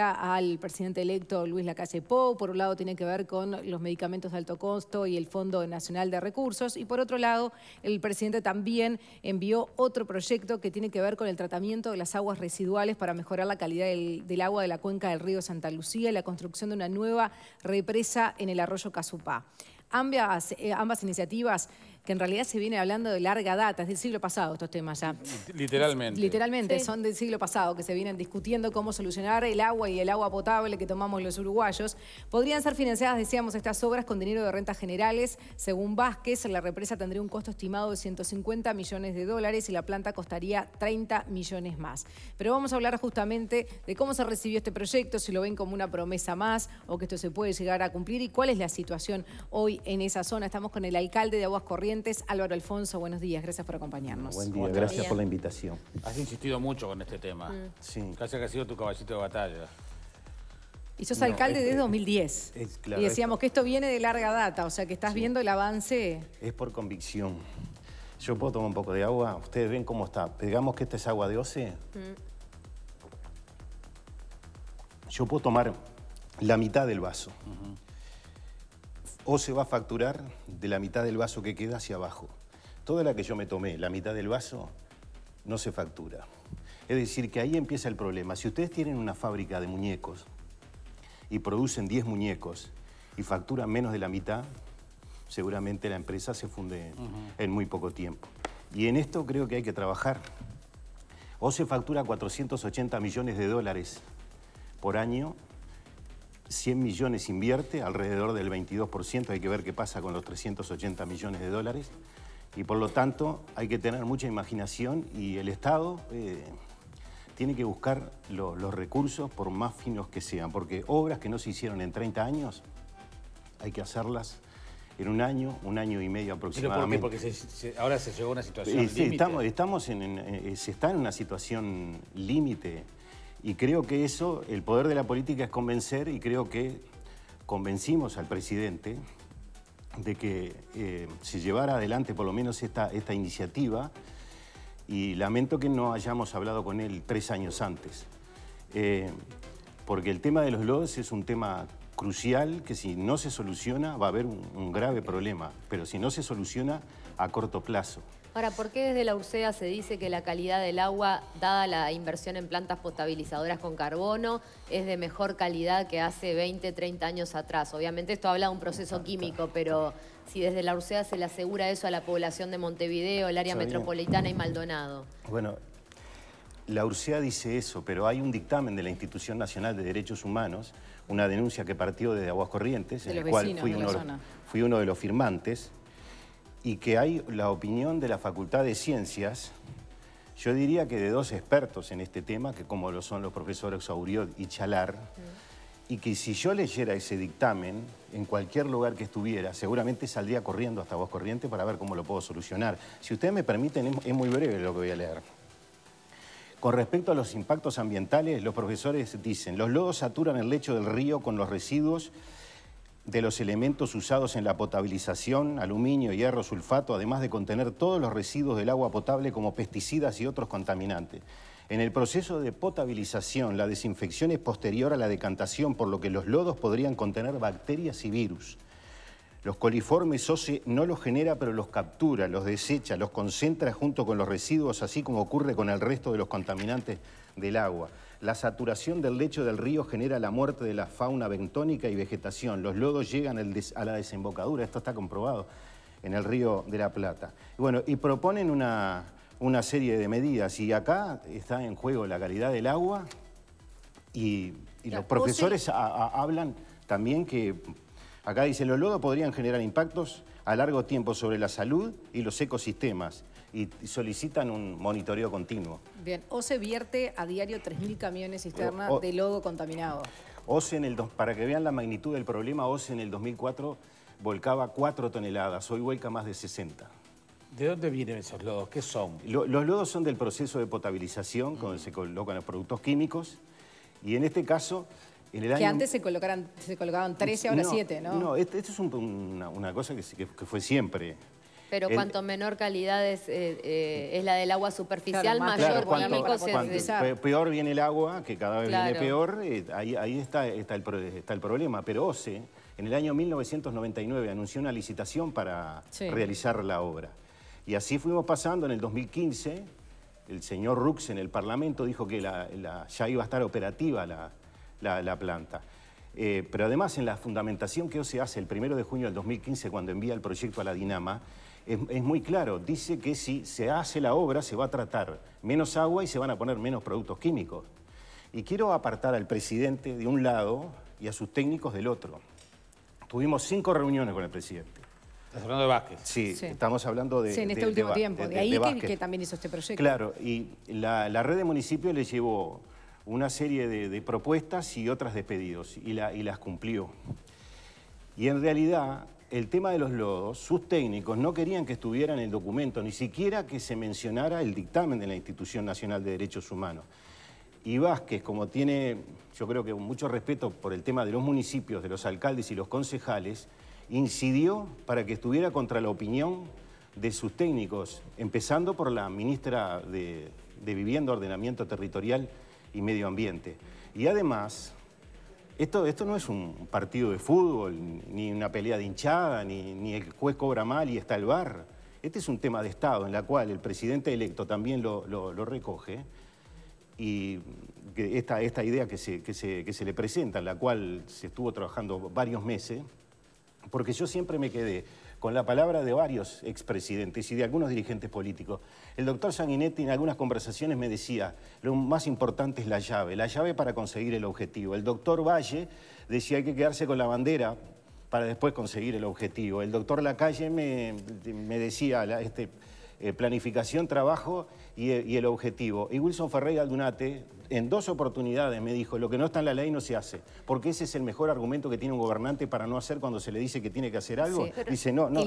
al presidente electo Luis Lacalle Pou, por un lado tiene que ver con los medicamentos de alto costo y el Fondo Nacional de Recursos, y por otro lado el presidente también envió otro proyecto que tiene que ver con el tratamiento de las aguas residuales para mejorar la calidad del, agua de la cuenca del río Santa Lucía y la construcción de una nueva represa en el arroyo Casupá. ambas eh, iniciativas que en realidad se viene hablando de larga data, es del siglo pasado estos temas ya. Literalmente. Literalmente, son del siglo pasado que se vienen discutiendo cómo solucionar el agua y el agua potable que tomamos los uruguayos. Podrían ser financiadas, decíamos, estas obras con dinero de rentas generales. Según Vázquez, la represa tendría un costo estimado de 150 millones de dólares y la planta costaría 30 millones más. Pero vamos a hablar justamente de cómo se recibió este proyecto, si lo ven como una promesa más o que esto se puede llegar a cumplir y cuál es la situación hoy en esa zona. Estamos con el alcalde de Aguas Corrientes Álvaro Alfonso, buenos días, gracias por acompañarnos. Buen día, gracias por la invitación. Has insistido mucho con este tema. Mm. Sí. Casi que ha sido tu caballito de batalla. Y sos alcalde desde 2010. y decíamos que esto viene de larga data, o sea que estás viendo el avance. Es por convicción. Yo puedo tomar un poco de agua. Ustedes ven cómo está. Pegamos que esta es agua de OCE. Mm. Yo puedo tomar la mitad del vaso o se va a facturar de la mitad del vaso que queda hacia abajo. Toda la que yo me tomé, la mitad del vaso, no se factura. Es decir, que ahí empieza el problema. Si ustedes tienen una fábrica de muñecos y producen 10 muñecos y facturan menos de la mitad, seguramente la empresa se funde en muy poco tiempo. Y en esto creo que hay que trabajar. O se factura 480 millones de dólares por año 100 millones invierte, alrededor del 22%, hay que ver qué pasa con los 380 millones de dólares, y por lo tanto hay que tener mucha imaginación y el Estado eh, tiene que buscar los recursos por más finos que sean, porque obras que no se hicieron en 30 años, hay que hacerlas en un año, un año y medio aproximadamente. ¿Pero por Porque ahora se llegó a una situación límite. Sí, estamos, estamos eh, se está en una situación límite y creo que eso, el poder de la política es convencer y creo que convencimos al presidente de que eh, se llevara adelante por lo menos esta, esta iniciativa y lamento que no hayamos hablado con él tres años antes. Eh, porque el tema de los lodos es un tema crucial que si no se soluciona va a haber un grave problema, pero si no se soluciona a corto plazo. Ahora, ¿por qué desde la URSEA se dice que la calidad del agua, dada la inversión en plantas potabilizadoras con carbono, es de mejor calidad que hace 20, 30 años atrás? Obviamente esto habla de un proceso químico, pero si desde la URSEA se le asegura eso a la población de Montevideo, el área metropolitana y Maldonado. Bueno, la URSEA dice eso, pero hay un dictamen de la Institución Nacional de Derechos Humanos, una denuncia que partió desde Aguas Corrientes... en el cual fui uno de los firmantes, y que hay la opinión de la Facultad de Ciencias, yo diría que de dos expertos en este tema, que como lo son los profesores Auriol y Chalar, y que si yo leyera ese dictamen, en cualquier lugar que estuviera, seguramente saldría corriendo hasta Voz Corriente para ver cómo lo puedo solucionar. Si ustedes me permiten, es muy breve lo que voy a leer. Con respecto a los impactos ambientales, los profesores dicen, los lodos saturan el lecho del río con los residuos de los elementos usados en la potabilización, aluminio, hierro, sulfato, además de contener todos los residuos del agua potable como pesticidas y otros contaminantes. En el proceso de potabilización, la desinfección es posterior a la decantación, por lo que los lodos podrían contener bacterias y virus. Los coliformes OCE no los genera, pero los captura, los desecha, los concentra junto con los residuos, así como ocurre con el resto de los contaminantes del agua. La saturación del lecho del río genera la muerte de la fauna bentónica y vegetación. Los lodos llegan a la desembocadura, esto está comprobado, en el río de la Plata. Bueno, y proponen una, serie de medidas y acá está en juego la calidad del agua y, los profesores hablan también que, acá dice, los lodos podrían generar impactos a largo tiempo sobre la salud y los ecosistemas y solicitan un monitoreo continuo. Bien, o se vierte a diario 3.000 camiones cisterna de lodo contaminado. OCE en el, para que vean la magnitud del problema, OCE en el 2004 volcaba 4 toneladas, hoy vuelca más de 60. ¿De dónde vienen esos lodos? ¿Qué son? los lodos son del proceso de potabilización, donde se colocan los productos químicos, y en este caso en el año... Que antes se, colocaran, se colocaban 13, ahora 7, ¿no? No, esto, este es una, cosa que, fue siempre. Pero cuanto menor calidad es, eh, eh, es la del agua superficial, mayor peor viene el agua, que cada vez viene peor, eh, ahí, está, está, el, problema. Pero OCE, en el año 1999, anunció una licitación para realizar la obra. Y así fuimos pasando en el 2015. El señor Rux en el Parlamento dijo que ya iba a estar operativa la, planta. pero además en la fundamentación que OCE hace el 1 de junio del 2015 cuando envía el proyecto a la Dinama, es, es, muy claro. Dice que si se hace la obra se va a tratar menos agua y se van a poner menos productos químicos. Y quiero apartar al presidente de un lado y a sus técnicos del otro. Tuvimos cinco reuniones con el presidente. Estás hablando de Vázquez. Sí, estamos hablando de... Sí, en este último tiempo. De, ahí que, también hizo este proyecto. Claro, y la, red de municipios le llevó una serie de, propuestas y otras de pedidos, y, la, y las cumplió. Y en realidad el tema de los lodos, sus técnicos no querían que estuviera en el documento, ni siquiera que se mencionara el dictamen de la Institución Nacional de Derechos Humanos. Y Vázquez, como tiene, yo creo que mucho respeto por el tema de los municipios, de los alcaldes y los concejales, incidió para que estuviera contra la opinión de sus técnicos, empezando por la ministra de, de Vivienda, Ordenamiento Territorial y Medio Ambiente. Y además, esto, no es un partido de fútbol, ni una pelea de hinchada, ni, el juez cobra mal y está el bar. Este es un tema de Estado en la cual el presidente electo también lo, recoge y esta, esta idea que se, que se, le presenta, en la cual se estuvo trabajando varios meses, porque yo siempre me quedé con la palabra de varios expresidentes y de algunos dirigentes políticos. El doctor Sanguinetti en algunas conversaciones me decía, lo más importante es la llave, la llave para conseguir el objetivo. El doctor Valle decía hay que quedarse con la bandera para después conseguir el objetivo. El doctor Lacalle me, me decía, este, eh, planificación, trabajo eh, y, el objetivo. Y Wilson Ferreira Aldunate en dos oportunidades me dijo, lo que no está en la ley no se hace, porque ese es el mejor argumento que tiene un gobernante para no hacer cuando se le dice que tiene que hacer algo. dice, no, no,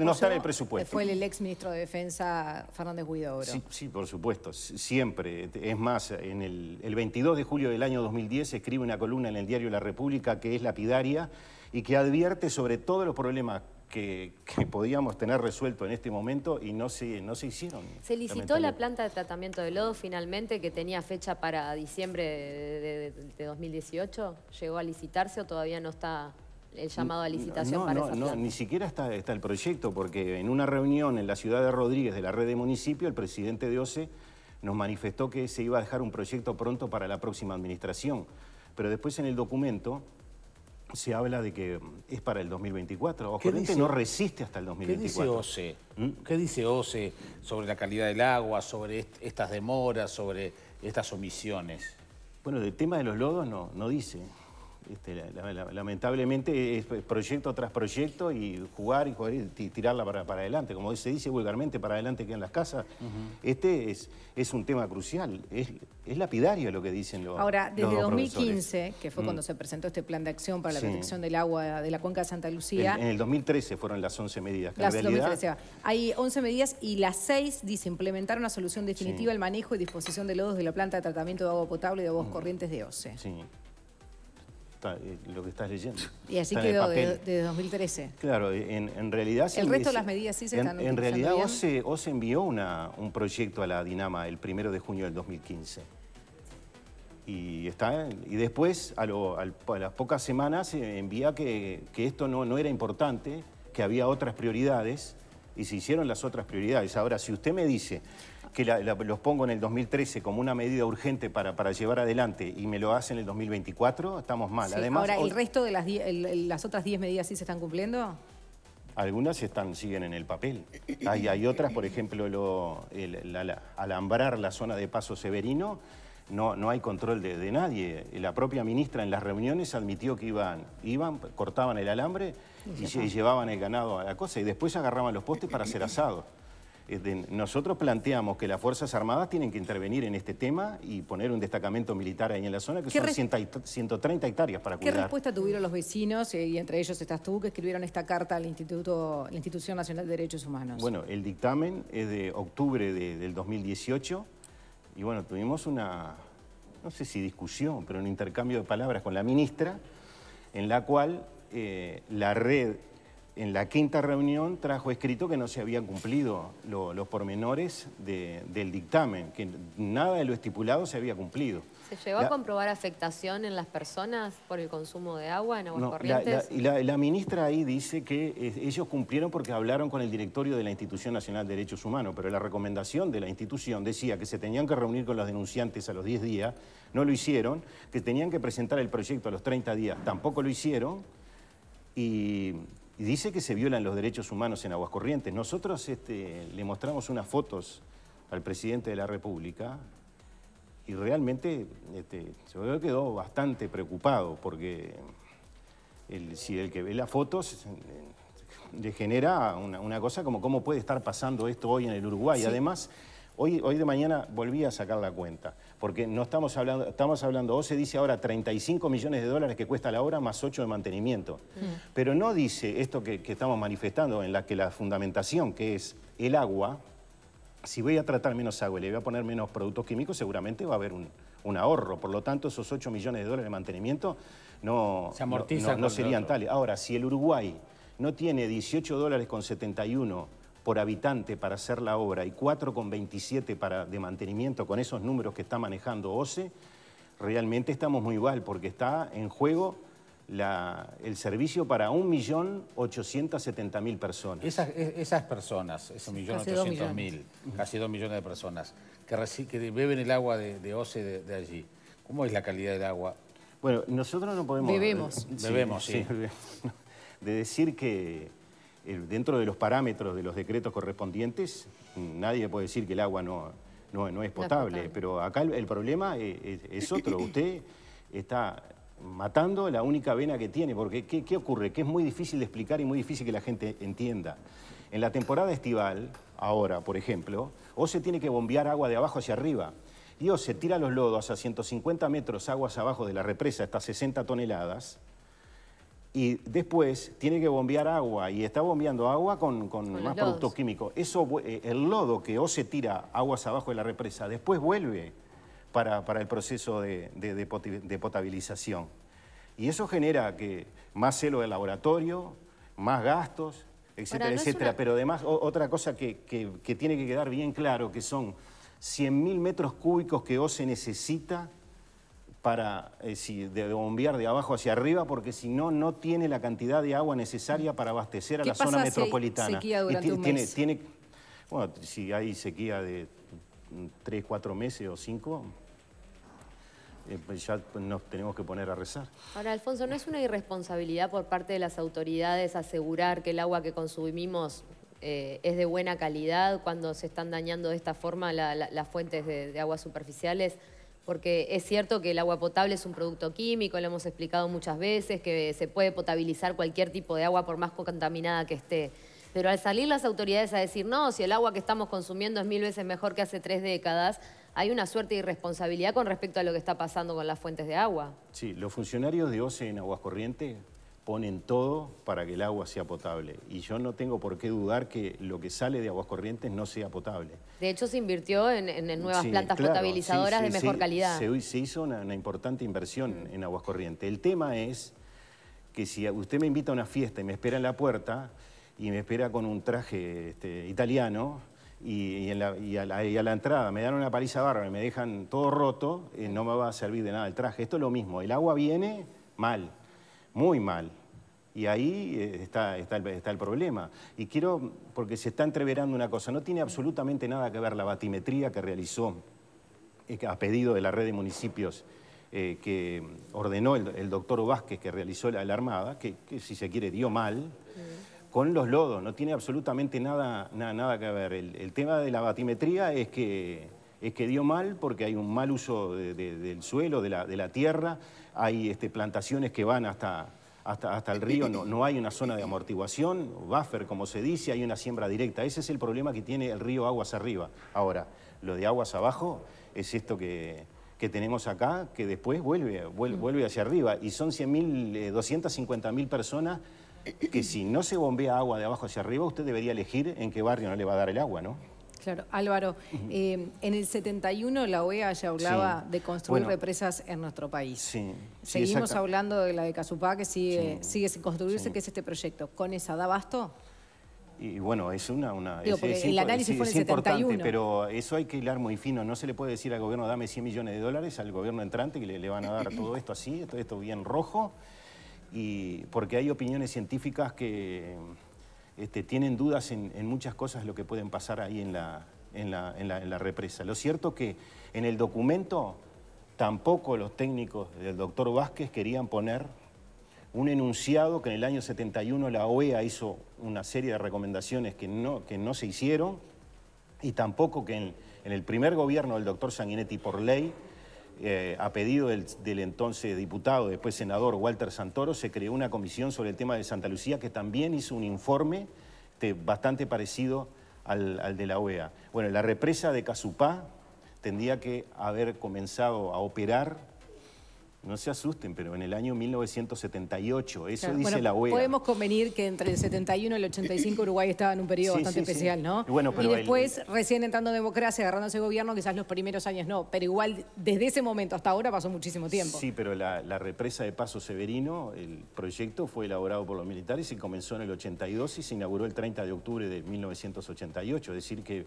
no, está en el presupuesto. Fue el ex ministro de Defensa Fernández Guido. Sí, por supuesto, siempre. Es más, en el, el 22 de julio del año 2010 escribe una columna en el diario La República que es lapidaria y que advierte sobre todos los problemas que, podíamos tener resuelto en este momento y no se, no se hicieron. Se licitó la planta de tratamiento de lodo finalmente que tenía fecha para diciembre de, 2018. ¿Llegó a licitarse o todavía no está el llamado a licitación para esa planta? No, ni siquiera está, está el proyecto porque en una reunión en la ciudad de Rodríguez de la red de municipio el presidente de OCE nos manifestó que se iba a dejar un proyecto pronto para la próxima administración. Pero después en el documento se habla de que es para el 2024. Ojo, no resiste hasta el 2024. ¿Qué dice OCE? ¿Mm? ¿Qué dice sobre la calidad del agua, sobre estas demoras, sobre estas omisiones? Bueno, del tema de los lodos no, no dice. Este, lamentablemente es proyecto tras proyecto y jugar y tirarla para, para adelante. Como se dice vulgarmente, para adelante quedan las casas. Este es, es un tema crucial, es, lapidario lo que dicen los Ahora, desde 2015, que fue mm. cuando se presentó este plan de acción para la protección del agua de la cuenca de Santa Lucía. En, el 2013 fueron las 11 medidas. hay 11 medidas y las 6 dice implementar una solución definitiva al manejo y disposición de lodos de la planta de tratamiento de agua potable y de aguas mm. corrientes de OCE. Eh, lo que estás leyendo. Y así quedó de, 2013. Claro, en, realidad... El resto de las medidas sí se en, están En realidad OCE, envió una, un proyecto a la DINAMA el primero de junio del 2015. Y, está, y después, a, las pocas semanas, eh, envía que, esto no, no era importante, que había otras prioridades y se hicieron las otras prioridades. Ahora, si usted me dice que los pongo en el 2013 como una medida urgente para, para llevar adelante y me lo hacen en el 2024, estamos mal. Además, ahora, ¿el resto de las, las otras 10 medidas sí se están cumpliendo? Algunas están, siguen en el papel. Hay, hay otras, por ejemplo, lo, alambrar la zona de Paso Severino, no, no hay control de, nadie. La propia ministra en las reuniones admitió que iban, iban cortaban el alambre y, llevaban el ganado a la cosa y después agarraban los postes para hacer asado eh, nosotros planteamos que las Fuerzas Armadas tienen que intervenir en este tema y poner un destacamento militar ahí en la zona, que son 130 hectáreas para cuidar. ¿Qué respuesta tuvieron los vecinos, eh, y entre ellos estás tú, que escribieron esta carta al Instituto, la Institución Nacional de Derechos Humanos? Bueno, el dictamen es de octubre del 2018 y bueno, tuvimos una, no sé si discusión, pero un intercambio de palabras con la ministra, en la cual eh, la red en la quinta reunión trajo escrito que no se habían cumplido los pormenores del dictamen, que nada de lo estipulado se había cumplido. ¿Se llegó a comprobar afectación en las personas por el consumo de agua en aguas No, la, la, ministra ahí dice que eh, ellos cumplieron porque hablaron con el directorio de la Institución Nacional de Derechos Humanos, pero la recomendación de la institución decía que se tenían que reunir con los denunciantes a los 10 días, no lo hicieron, que tenían que presentar el proyecto a los 30 días, tampoco lo hicieron, y y dice que se violan los derechos humanos en Aguas Corrientes. Nosotros este, le mostramos unas fotos al presidente de la República y realmente este, se quedó bastante preocupado porque si el que ve las fotos eh, le genera una, cosa como cómo puede estar pasando esto hoy en el Uruguay. Además, hoy de mañana volví a sacar la cuenta. Porque no estamos hablando, estamos hablando, o se dice ahora 35 millones de dólares que cuesta la obra más 8 de mantenimiento. Mm. Pero no dice esto que, estamos manifestando, en la que la fundamentación, que es el agua, si voy a tratar menos agua y le voy a poner menos productos químicos, seguramente va a haber un, ahorro. Por lo tanto, esos 8 millones de dólares de mantenimiento no, Se no serían tales. Ahora, si el Uruguay no tiene 18 dólares con 71 por habitante para hacer la obra y 4,27 para, de mantenimiento con esos números que está manejando OCE, realmente estamos muy igual porque está en juego el servicio para 1.870.000 personas. E, esas, personas, esos 1.800.000, casi 2 millones de personas, que, beben el agua de, OCE de, allí, ¿cómo es la calidad del agua? Bueno, nosotros no podemos... Bebemos. Eh, sí. De decir que eh, dentro de los parámetros de los decretos correspondientes, nadie puede decir que el agua no, es potable, pero acá el, problema e, e, es, otro. Usted está matando la única vena que tiene, porque ¿qué, ocurre? Que es muy difícil de explicar y muy difícil que la gente entienda. En la temporada estival, ahora, por ejemplo, o se tiene que bombear agua de abajo hacia arriba. ...y o se tira los lodos a 150 metros aguas abajo de la represa, hasta 60 toneladas, y después tiene que bombear agua y está bombeando agua con, más productos químicos. Eso, eh, el lodo que o se tira aguas abajo de la represa, después vuelve para, el proceso de, potabilización. Y eso genera que más celo de laboratorio, más gastos, etcétera, etcétera. Pero además, otra cosa que, tiene que quedar bien claro, que son 100.000 metros cúbicos que o se necesita para eh, de bombear de abajo hacia arriba, porque si no, no tiene la cantidad de agua necesaria para abastecer a la zona metropolitana. tiene, bueno, si hay sequía de tres, cuatro meses o cinco, eh, pues ya nos tenemos que poner a rezar. Ahora, Alfonso, ¿no es una irresponsabilidad por parte de las autoridades asegurar que el agua que consumimos eh, es de buena calidad cuando se están dañando de esta forma las fuentes de, de aguas superficiales? porque es cierto que el agua potable es un producto químico, lo hemos explicado muchas veces, que se puede potabilizar cualquier tipo de agua por más contaminada que esté. Pero al salir las autoridades a decir, no, si el agua que estamos consumiendo es mil veces mejor que hace tres décadas, hay una suerte de irresponsabilidad con respecto a lo que está pasando con las fuentes de agua. Sí, los funcionarios de OCE en Aguas Corrientes ponen todo para que el agua sea potable. Y yo no tengo por qué dudar que lo que sale de Aguas Corrientes no sea potable. De hecho, se invirtió en, nuevas plantas potabilizadoras de mejor calidad. Se, hizo una, importante inversión en Aguas Corrientes. El tema es que si usted me invita a una fiesta y me espera en la puerta y me espera con un traje este, italiano, y, a la, entrada me dan una paliza barra y me dejan todo roto, eh, no me va a servir de nada el traje. Esto es lo mismo, el agua viene mal, muy mal. Y ahí eh, está, está, el, problema. Y quiero, porque se está entreverando una cosa, no tiene absolutamente nada que ver la batimetría que realizó eh, a pedido de la red de municipios eh, que ordenó el, doctor Vázquez, que realizó la, Armada, que, si se quiere dio mal, con los lodos, no tiene absolutamente nada, nada, nada que ver. El, tema de la batimetría es que, es que dio mal porque hay un mal uso del suelo, de la, de la tierra, hay este, plantaciones que van hasta, hasta, el río, no, hay una zona de amortiguación, buffer como se dice, hay una siembra directa. Ese es el problema que tiene el río aguas arriba. Ahora, lo de aguas abajo es esto que, tenemos acá, que después vuelve, mm. vuelve, hacia arriba. Y son 100.000, 250.000 eh, personas que si no se bombea agua de abajo hacia arriba, usted debería elegir en qué barrio no le va a dar el agua, ¿no? Claro, Álvaro, eh, en el 71 la OEA ya hablaba de construir represas en nuestro país. Sí, Seguimos hablando de la de Casupá, que sigue, sigue sin construirse, que es este proyecto. ¿Con esa da abasto? Y bueno, es una... una es, el análisis fue en el importante, pero eso hay que hilar muy fino. No se le puede decir al gobierno, dame 100 millones de dólares, al gobierno entrante, que le, le van a dar todo esto así, todo esto bien rojo, y porque hay opiniones científicas que este, tienen dudas en, muchas cosas lo que pueden pasar ahí en la, represa. Lo cierto que en el documento tampoco los técnicos del doctor Vázquez querían poner un enunciado que en el año 71 la OEA hizo una serie de recomendaciones que no, que se hicieron y tampoco que en, en el primer gobierno del doctor Sanguinetti por ley eh, a pedido del, entonces diputado, después senador Walter Santoro, se creó una comisión sobre el tema de Santa Lucía que también hizo un informe este, bastante parecido al, al, de la OEA. Bueno, la represa de Casupá tendría que haber comenzado a operar no se asusten, pero en el año 1978, eso dice la OEA. Podemos convenir que entre el 71 y el 85 Uruguay estaba en un periodo bastante especial, ¿no? y después, recién entrando en democracia, agarrándose gobierno, quizás los primeros años no, pero igual desde ese momento hasta ahora pasó muchísimo tiempo. Sí, pero la, represa de Paso Severino, el proyecto fue elaborado por los militares y comenzó en el 82 y se inauguró el 30 de octubre de 1988, es decir que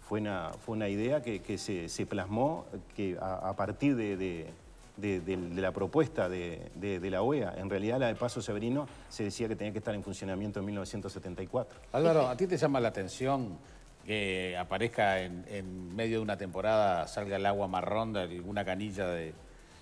fue una, fue una idea que, se, plasmó que a, partir de de, la propuesta de, la OEA. En realidad la de Paso Severino se decía que tenía que estar en funcionamiento en 1974. Álvaro, ¿a ti te llama la atención que aparezca en, medio de una temporada, salga el agua marrón de alguna canilla de,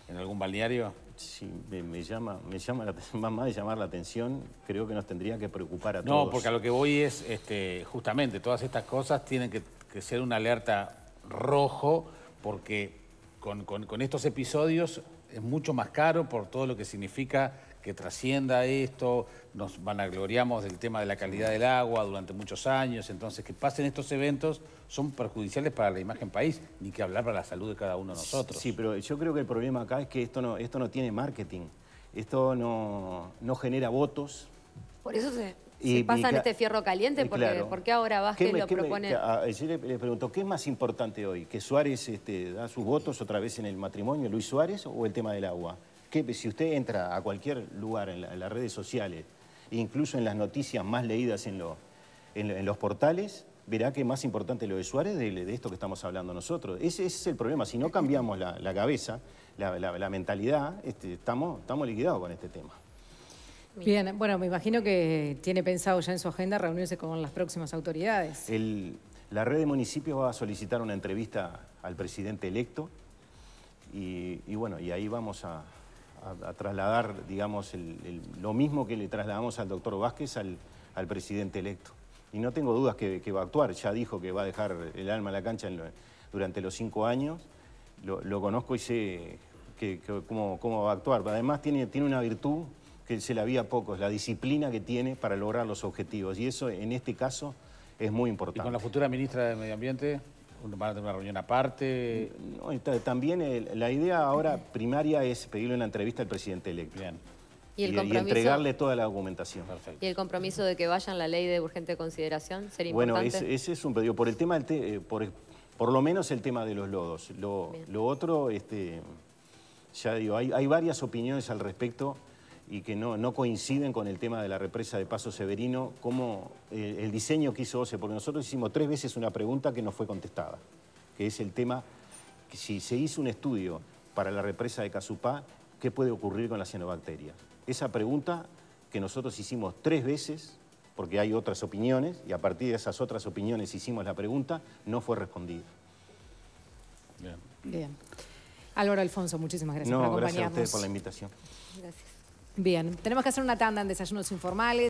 en algún balneario? Sí, me, llama, me llama la, más, más de llamar la atención, creo que nos tendría que preocupar a todos. No, porque a lo que voy es, este, justamente, todas estas cosas tienen que, que ser una alerta rojo, porque con, estos episodios es mucho más caro por todo lo que significa que trascienda esto, nos van vanagloriamos del tema de la calidad del agua durante muchos años, entonces que pasen estos eventos son perjudiciales para la imagen país, ni que hablar para la salud de cada uno de nosotros. Sí, pero yo creo que el problema acá es que esto no, esto no tiene marketing, esto no, no genera votos. Por eso se, si pasan este fierro caliente, porque, ahora Vázquez lo propone... le, pregunto, ¿qué es más importante hoy? ¿Que Suárez este, da sus votos otra vez en el matrimonio, Luis Suárez, o el tema del agua? Que, si usted entra a cualquier lugar en, las redes sociales, incluso en las noticias más leídas en, en, los portales, verá que es más importante lo de Suárez de, esto que estamos hablando nosotros. Ese, es el problema. Si no cambiamos la, cabeza, la, mentalidad, este, estamos, estamos liquidados con este tema. Bien, bueno, me imagino que tiene pensado ya en su agenda reunirse con las próximas autoridades. la red de municipios va a solicitar una entrevista al presidente electo y, bueno, y ahí vamos a, trasladar, digamos, lo mismo que le trasladamos al doctor Vázquez al, presidente electo. Y no tengo dudas que, va a actuar, ya dijo que va a dejar el alma a la cancha durante los cinco años, lo, conozco y sé que, cómo, va a actuar. Además tiene una virtud que se la había a pocos, la disciplina que tiene para lograr los objetivos. Y eso, en este caso, es muy importante. ¿Y con la futura ministra del Medio Ambiente? ¿Van a tener una reunión aparte? también la idea ahora primaria es pedirle una entrevista al presidente electo. ¿Y, entregarle toda la documentación. Perfecto. ¿Y el compromiso de que vayan la ley de urgente consideración? ¿Sería bueno, importante? Bueno, ese, es un pedido. Por el tema, eh, por, lo menos el tema de los lodos. Lo, otro, este, ya digo, hay, hay varias opiniones al respecto y que no, no coinciden con el tema de la represa de Paso Severino, como eh, el, diseño que hizo OCE, porque nosotros hicimos tres veces una pregunta que no fue contestada, que es el tema, si se hizo un estudio para la represa de Casupá, ¿qué puede ocurrir con la cianobacteria? Esa pregunta que nosotros hicimos tres veces, porque hay otras opiniones, y a partir de esas otras opiniones hicimos la pregunta, no fue respondida. Bien. Bien. Álvaro Alfonso, muchísimas gracias por acompañarnos. Gracias a ustedes por la invitación. Gracias. Bien, tenemos que hacer una tanda en desayunos informales.